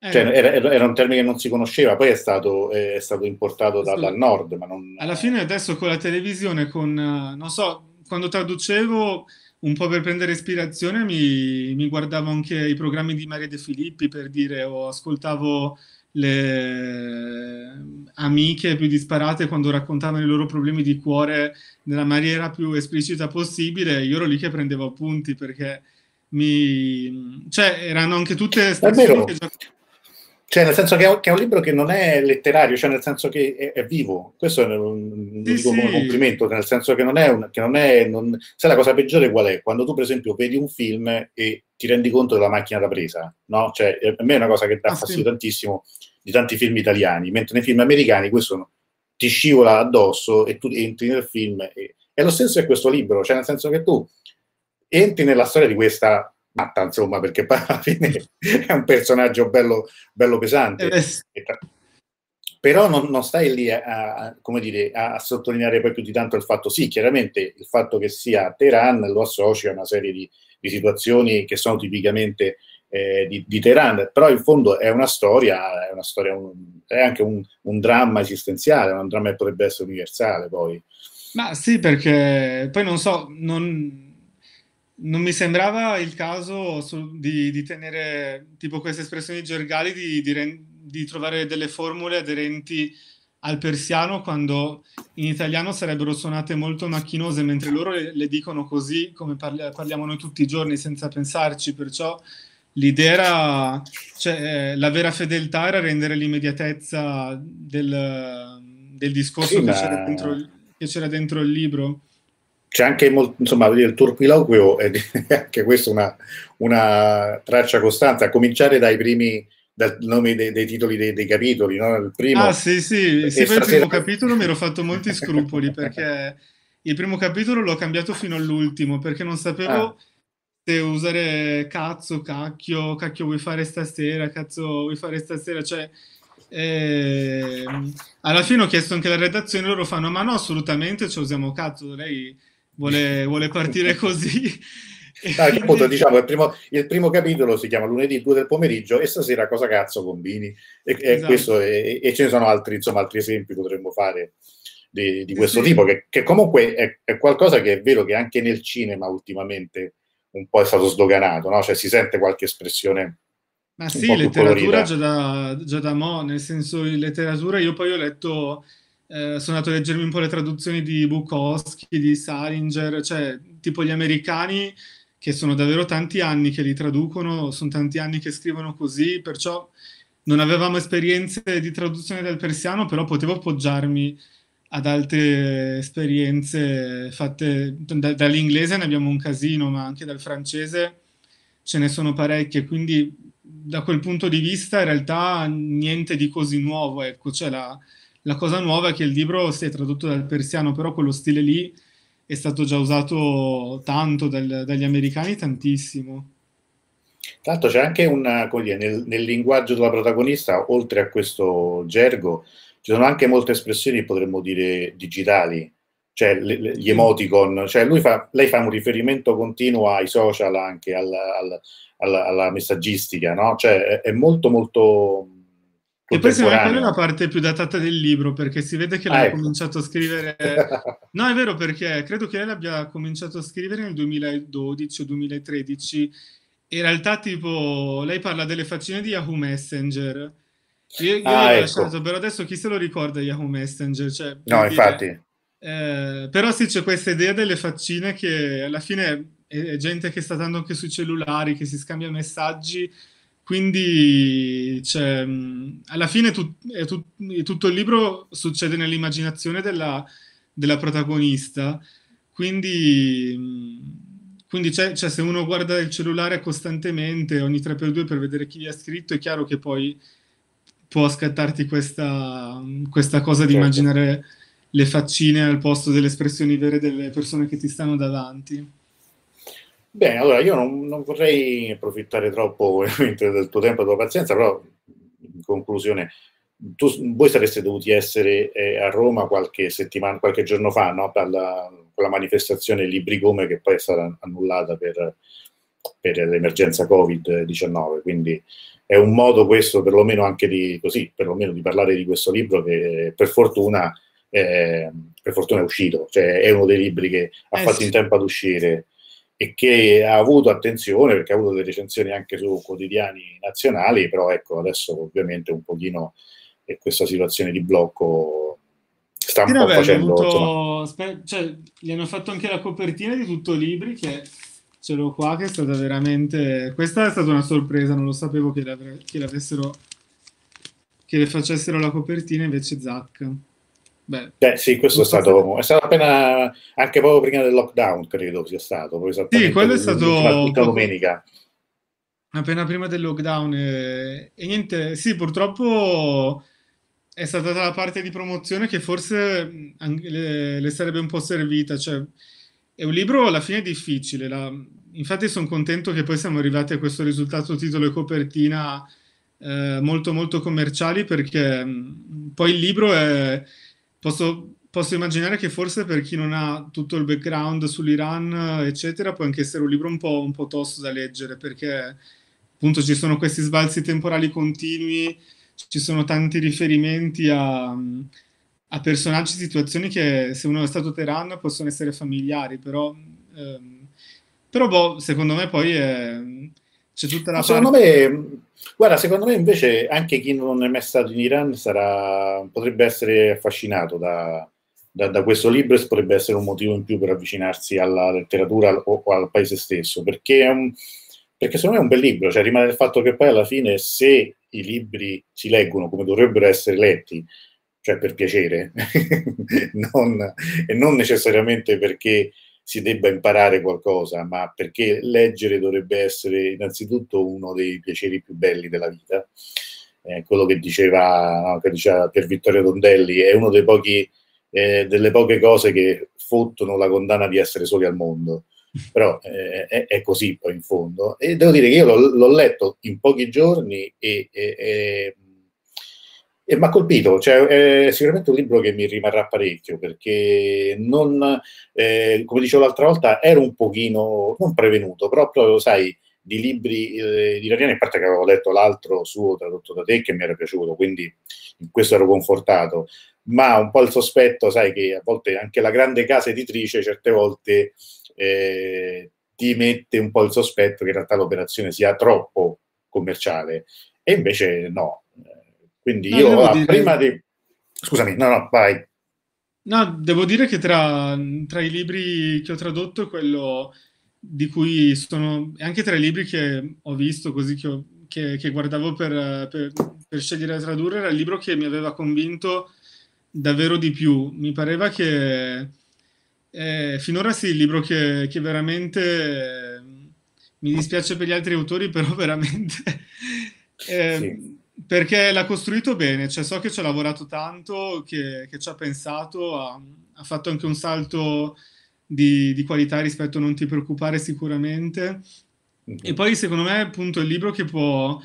Eh, cioè, era, era, un termine che non si conosceva, poi è stato, è stato importato da, dal nord. Ma non... Alla fine adesso con la televisione, con, eh, non so, quando traducevo un po' per prendere ispirazione mi, mi guardavo anche i programmi di Maria De Filippi per dire, o ascoltavo le amiche più disparate quando raccontavano i loro problemi di cuore nella maniera più esplicita possibile, io ero lì che prendevo appunti perché mi... cioè erano anche tutte stazioni che Cioè, nel senso che è, un, libro che non è letterario, cioè nel senso che è, è vivo. Questo è un, sì, sì. un, complimento, cioè, nel senso che non è... Un, che non è non... Sai la cosa peggiore qual è? Quando tu, per esempio, vedi un film e ti rendi conto della macchina da presa, no? Cioè, a me è una cosa che dà ah, fastidio sì. tantissimo di tanti film italiani, mentre nei film americani questo no, ti scivola addosso e tu entri nel film. E, e lo stesso è questo libro, cioè nel senso che tu entri nella storia di questa matta, insomma, perché poi alla fine è un personaggio bello, bello pesante. Eh, però non, non, stai lì a, a come dire, a, a sottolineare poi più di tanto il fatto, sì, chiaramente il fatto che sia Teheran lo associa a una serie di, di situazioni che sono tipicamente eh, di, di, Teheran, però in fondo è una storia, è, una storia, un, è anche un, un, dramma esistenziale, un dramma che potrebbe essere universale poi. Ma sì, perché poi non so, non, non mi sembrava il caso di, di, tenere tipo queste espressioni gergali, di, di, di trovare delle formule aderenti al persiano quando in italiano sarebbero suonate molto macchinose, mentre loro le, le dicono così come parli, parliamo noi tutti i giorni senza pensarci, perciò l'idea era, cioè, eh, la vera fedeltà era rendere l'immediatezza del, del discorso sì, che, c'era dentro, che, c'era dentro, il libro. C'è anche, molto, insomma, il turpiloquio è [LAUGHS] anche questa una, una traccia costante, a cominciare dai primi dal nome dei, dei titoli dei, dei capitoli, no? Il primo, ah sì sì, sì stasera... il primo capitolo mi ero fatto molti scrupoli perché il primo capitolo l'ho cambiato fino all'ultimo perché non sapevo... Ah usare cazzo, cacchio, cacchio vuoi fare stasera, cazzo vuoi fare stasera, cioè... Eh, alla fine ho chiesto anche alla redazione, loro fanno ma no assolutamente, cioè usiamo cazzo, lei vuole, vuole partire [LAUGHS] così. No, appunto, diciamo, il primo, il primo, capitolo si chiama lunedì 2 del pomeriggio e stasera cosa cazzo combini? E, esatto. e, e, ce ne sono altri, insomma, altri esempi potremmo fare di, di questo sì. tipo, che, che comunque è, è, qualcosa che è vero che anche nel cinema ultimamente un po' è stato sdoganato, no? cioè si sente qualche espressione. Ma sì, letteratura già da, già da, mo, nel senso in letteratura io poi ho letto, eh, sono andato a leggermi un po' le traduzioni di Bukowski, di Salinger, cioè tipo gli americani che sono davvero tanti anni che li traducono, sono tanti anni che scrivono così, perciò non avevamo esperienze di traduzione del persiano, però potevo appoggiarmi ad altre esperienze fatte da, dall'inglese ne abbiamo un casino, ma anche dal francese ce ne sono parecchie, quindi da quel punto di vista in realtà niente di così nuovo, ecco, cioè la, la cosa nuova è che il libro si è tradotto dal persiano, però quello stile lì è stato già usato tanto dal, dagli americani, tantissimo. Tanto c'è anche una, nel, nel linguaggio della protagonista, oltre a questo gergo, ci sono anche molte espressioni, potremmo dire, digitali, cioè gli emoticon, cioè fa, lei fa un riferimento continuo ai social anche, alla, alla, alla, alla messaggistica, no? Cioè è, molto molto... E poi secondo me è la parte più datata del libro, perché si vede che ah, l'ha ecco. cominciato a scrivere... [LAUGHS] No, è vero, perché credo che lei l'abbia cominciato a scrivere nel 2012 o 2013. In realtà, tipo, lei parla delle faccine di Yahoo Messenger, io, io ah, ecco. lasciato, però adesso chi se lo ricorda Yahoo Messenger? Cioè, no, infatti. Eh, però sì, c'è questa idea delle faccine che alla fine è, è gente che sta andando anche sui cellulari, che si scambia messaggi, quindi cioè, mm, alla fine tu, è tu, è tutto il libro succede nell'immaginazione della, della protagonista, quindi... Mm, quindi c'è, cioè, se uno guarda il cellulare costantemente ogni 3x2 per vedere chi vi ha scritto, è chiaro che poi può scattarti questa, questa cosa di certo. immaginare le faccine al posto delle espressioni vere delle persone che ti stanno davanti. Bene, allora io non, non vorrei approfittare troppo [LAUGHS] del tuo tempo e della tua pazienza, però in conclusione, tu, voi sareste dovuti essere eh, a Roma qualche settimana, qualche giorno fa, no? per la, quella manifestazione Libri Come che poi è stata annullata per, per l'emergenza Covid-19. Quindi è un modo questo perlomeno anche di, così, perlomeno di parlare di questo libro che per fortuna, eh, per fortuna è uscito, cioè è uno dei libri che ha eh fatto sì. in tempo ad uscire e che ha avuto attenzione perché ha avuto delle recensioni anche su quotidiani nazionali, però ecco adesso ovviamente un pochino questa situazione di blocco sta un po' facendo... Avuto, cioè, gli hanno fatto anche la copertina di tutto libri che ce l'ho qua che è stata veramente... Questa è stata una sorpresa, non lo sapevo che, l'avre... che l'avessero... che le facessero la copertina invece Zack Beh, eh, sì, questo è stato, è stato, appena anche proprio prima del lockdown, credo sia stato. Sì, quello è stato domenica. Appena prima del lockdown. E, e, niente, sì, purtroppo è stata la parte di promozione che forse le, le sarebbe un po' servita. Cioè, è un libro alla fine difficile, la, infatti sono contento che poi siamo arrivati a questo risultato titolo e copertina eh, molto molto commerciali perché mh, mm, poi il libro è... Posso, posso immaginare che forse per chi non ha tutto il background sull'Iran, eccetera, può anche essere un libro un po', un po', tosto da leggere perché appunto ci sono questi sbalzi temporali continui, ci sono tanti riferimenti a, mm, a personaggi e situazioni che se uno è stato tiranno possono essere familiari, però, ehm, però boh, secondo me poi è, c'è tutta la Ma parte... Secondo me, guarda, secondo me invece anche chi non è mai stato in Iran sarà, potrebbe essere affascinato da, da, da, questo libro e potrebbe essere un motivo in più per avvicinarsi alla letteratura o al paese stesso, perché, è un, perché secondo me è un bel libro, cioè rimane il fatto che poi alla fine se i libri si leggono come dovrebbero essere letti, cioè per piacere, [LAUGHS] non, e non necessariamente perché si debba imparare qualcosa, ma perché leggere dovrebbe essere innanzitutto uno dei piaceri più belli della vita. Eh, quello che diceva, no, che diceva Pier Vittorio Tondelli è una eh, delle poche cose che fottono la condanna di essere soli al mondo. Però eh, è, è, così poi in fondo. E devo dire che io l'ho, l'ho letto in pochi giorni e, e, e e mi ha colpito, cioè, è sicuramente un libro che mi rimarrà parecchio perché non, eh, come dicevo l'altra volta, ero un pochino, non prevenuto, proprio, sai, di libri eh, italiani, a parte che avevo letto l'altro suo tradotto da te che mi era piaciuto, quindi in questo ero confortato, ma un po' il sospetto, sai, che a volte anche la grande casa editrice certe volte eh, ti mette un po' il sospetto che in realtà l'operazione sia troppo commerciale, e invece no, quindi no, io dire... prima di... Scusami, no, no, vai. No, devo dire che tra, tra i libri che ho tradotto è quello di cui sono... anche tra i libri che ho visto, così che, ho, che, che guardavo per, per, per scegliere a tradurre, era il libro che mi aveva convinto davvero di più. Mi pareva che... Eh, finora sì, il libro che, che veramente eh, mi dispiace per gli altri autori, però [LAUGHS] veramente eh, sì. Perché l'ha costruito bene, cioè, so che ci ha lavorato tanto, che, che ci ha pensato, ha, ha, fatto anche un salto di, di, qualità rispetto a Non ti preoccupare sicuramente. Mm-hmm. E poi secondo me è appunto il libro che può,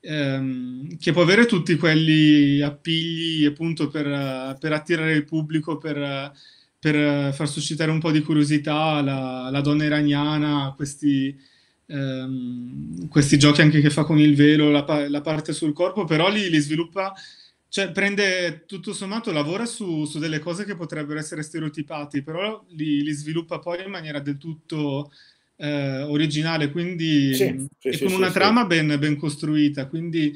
ehm, che può avere tutti quegli appigli appunto per, per attirare il pubblico, per, per, far suscitare un po' di curiosità, la, la donna iraniana, questi ehm, questi giochi anche che fa con il velo, la, la parte sul corpo, però li, li, sviluppa, cioè prende tutto sommato, lavora su, su delle cose che potrebbero essere stereotipati, però li, li sviluppa poi in maniera del tutto eh, originale, quindi sì, sì, e sì, con una trama ben, ben costruita, quindi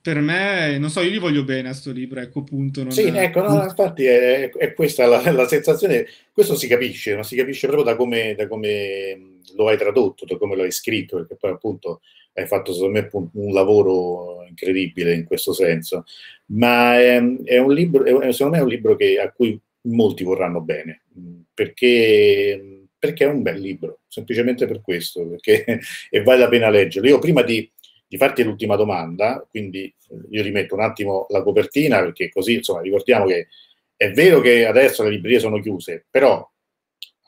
per me, non so, io li voglio bene a sto libro, ecco punto. Non sì, è... ecco, no, infatti è, è questa la, la, sensazione, questo si capisce, ma si capisce proprio da come, da come lo hai tradotto, come lo hai scritto, perché poi appunto hai fatto secondo me un lavoro incredibile in questo senso, ma è, è un libro, è, secondo me è un libro che, a cui molti vorranno bene, mm, perché, perché, è un bel libro, semplicemente per questo, perché, [LAUGHS] e vale la pena leggerlo. Io prima di, di farti l'ultima domanda, quindi io rimetto un attimo la copertina, perché così insomma ricordiamo che è vero che adesso le librerie sono chiuse, però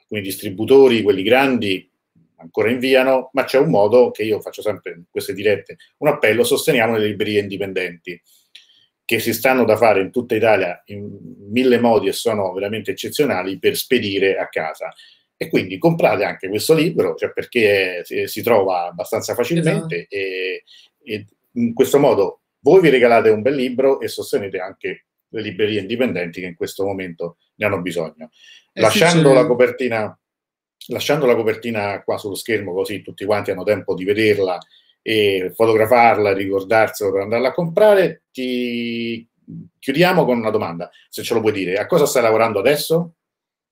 alcuni distributori, quelli grandi, ancora inviano, ma c'è un modo che io faccio sempre in queste dirette, un appello, sosteniamo le librerie indipendenti, che si stanno da fare in tutta Italia in mille modi e sono veramente eccezionali per spedire a casa. E quindi comprate anche questo libro, cioè perché è, eh, si trova abbastanza facilmente esatto. e, e in questo modo voi vi regalate un bel libro e sostenete anche le librerie indipendenti che in questo momento ne hanno bisogno. Eh Lasciando la copertina lasciando la copertina qua sullo schermo così tutti quanti hanno tempo di vederla e fotografarla, ricordarselo per andarla a comprare, ti chiudiamo con una domanda, se ce lo puoi dire. A cosa stai lavorando adesso?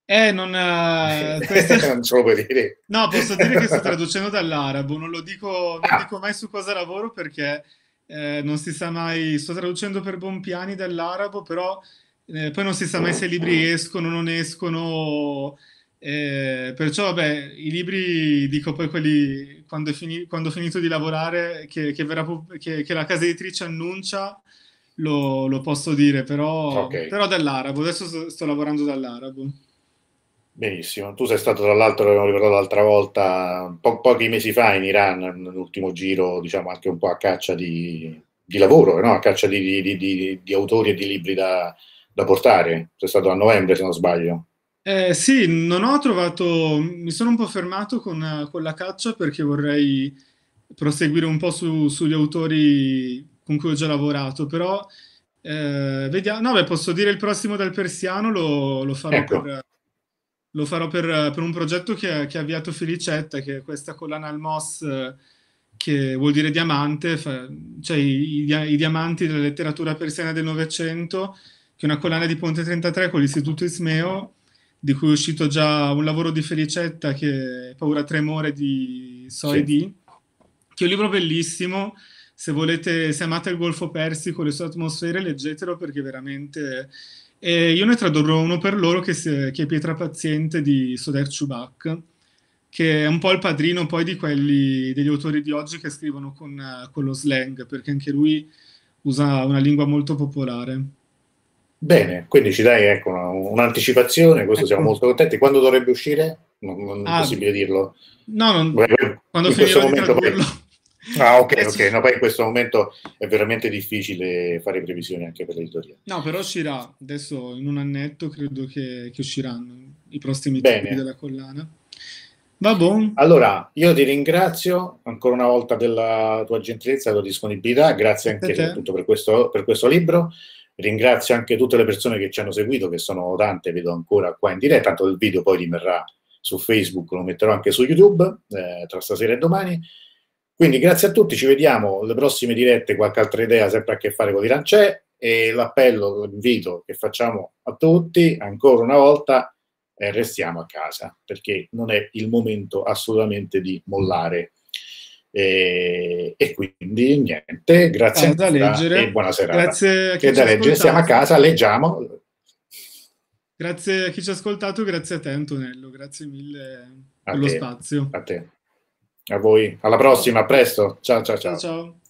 Eh, non, eh, [LAUGHS] questa... [LAUGHS] non ce lo puoi dire. No, posso dire che sto traducendo dall'arabo, non lo dico, non ah. dico mai su cosa lavoro perché eh, non si sa mai, sto traducendo per buon Bompiani dall'arabo, però eh, poi non si sa mai se i libri mm. escono, o non escono, eh, perciò, vabbè, i libri dico poi quelli quando, fini, quando ho finito di lavorare, che, che, verrà, che, che la casa editrice annuncia, lo, lo posso dire, però, okay. però dall'arabo. Adesso sto, sto, lavorando dall'arabo. Benissimo, tu sei stato tra l'altro, l'abbiamo ricordato l'altra volta, po- pochi mesi fa in Iran, nell'ultimo giro, diciamo anche un po' a caccia di, di lavoro, no? a caccia di, di, di, autori e di libri da, da portare. Sei stato a novembre, se non sbaglio. Eh, sì, non ho trovato, mi sono un po' fermato con, con la caccia perché vorrei proseguire un po' su, sugli autori con cui ho già lavorato, però eh, vediamo, no, beh, posso dire il prossimo dal persiano, lo, lo farò, ecco. per, lo farò per, per, un progetto che, che, ha avviato Felicetta, che è questa collana al MOS che vuol dire diamante, fa, cioè i, i, i diamanti della letteratura persiana del Novecento, che è una collana di Ponte 33 con l'Istituto Ismeo di cui è uscito già un lavoro di Felicetta che è Paura Tremore di Soi sì. che è un libro bellissimo. Se volete, se amate il Golfo Persico, le sue atmosfere, leggetelo perché veramente. E io ne tradurrò uno per loro che, se, che è Pietra Paziente di Soder Chubac, che è un po' il padrino poi di quelli degli autori di oggi che scrivono con, con lo slang, perché anche lui usa una lingua molto popolare. Bene, quindi ci dai ecco, una, un'anticipazione, questo ecco. siamo molto contenti. Quando dovrebbe uscire? Non, non ah, è possibile dirlo. No, non, Beh, quando in questo momento poi... Ah, ok, eh, ok. No, poi in questo momento è veramente difficile fare previsioni anche per l'editoria. No, però uscirà adesso in un annetto, credo che, che usciranno i prossimi Bene. della collana. Va buon. Allora, io ti ringrazio ancora una volta della tua gentilezza, della tua disponibilità, grazie anche soprattutto per questo, per questo libro. Ringrazio anche tutte le persone che ci hanno seguito, che sono tante, vedo ancora qua in diretta, tanto il video poi rimarrà su Facebook, lo metterò anche su YouTube eh, tra stasera e domani. Quindi grazie a tutti, ci vediamo le prossime dirette, qualche altra idea sempre a che fare con l'Iran c'è e l'appello, l'invito che facciamo a tutti ancora una volta è restiamo a casa perché non è il momento assolutamente di mollare e, e, quindi niente, grazie da leggere. e buona serata. Grazie a chi da leggere, siamo a casa, leggiamo. Grazie a chi ci ha ascoltato, grazie a te Antonello, grazie mille a per te, lo spazio. A te. A voi, alla prossima, a presto. ciao ciao. ciao, ciao. ciao.